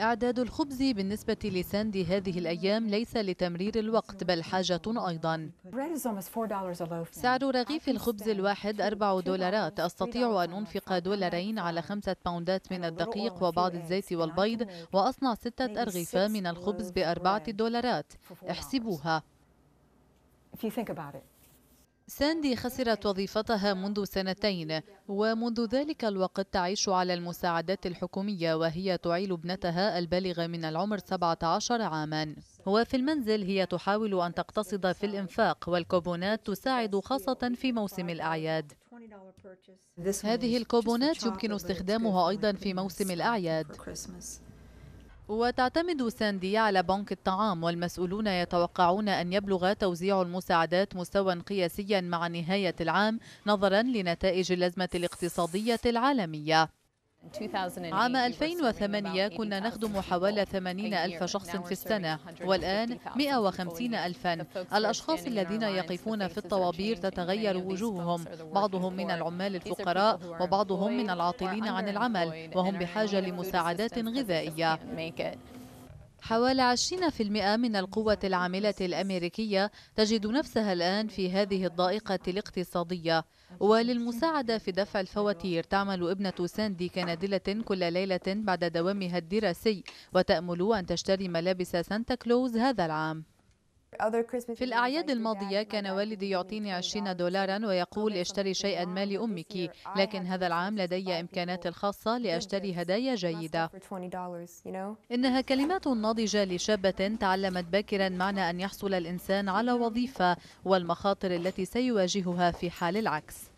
إعداد الخبز بالنسبة لساندي هذه الأيام ليس لتمرير الوقت بل حاجة أيضا سعر رغيف الخبز الواحد أربع دولارات أستطيع أن أنفق دولارين على خمسة باوندات من الدقيق وبعض الزيت والبيض وأصنع ستة أرغفة من الخبز بأربعة دولارات احسبوها ساندي خسرت وظيفتها منذ سنتين ومنذ ذلك الوقت تعيش على المساعدات الحكومية وهي تعيل ابنتها البالغة من العمر 17 عاما وفي المنزل هي تحاول أن تقتصد في الإنفاق والكوبونات تساعد خاصة في موسم الأعياد هذه الكوبونات يمكن استخدامها أيضا في موسم الأعياد وتعتمد ساندي على بنك الطعام والمسؤولون يتوقعون أن يبلغ توزيع المساعدات مستوى قياسيا مع نهاية العام نظرا لنتائج الأزمة الاقتصادية العالمية عام 2008 كنا نخدم حوالي 80 ألف شخص في السنة والآن 150 ألفا الأشخاص الذين يقفون في الطوابير تتغير وجوههم بعضهم من العمال الفقراء وبعضهم من العاطلين عن العمل وهم بحاجة لمساعدات غذائية حوالي 20% من القوة العاملة الأمريكية تجد نفسها الآن في هذه الضائقة الاقتصادية وللمساعدة في دفع الفواتير تعمل ابنة ساندي كنادلة كل ليلة بعد دوامها الدراسي وتأمل أن تشتري ملابس سانتا كلوز هذا العام في الأعياد الماضية كان والدي يعطيني 20 دولارا ويقول اشتري شيئا ما لأمك لكن هذا العام لدي إمكانات الخاصة لأشتري هدايا جيدة إنها كلمات ناضجة لشابة تعلمت باكرا معنى أن يحصل الإنسان على وظيفة والمخاطر التي سيواجهها في حال العكس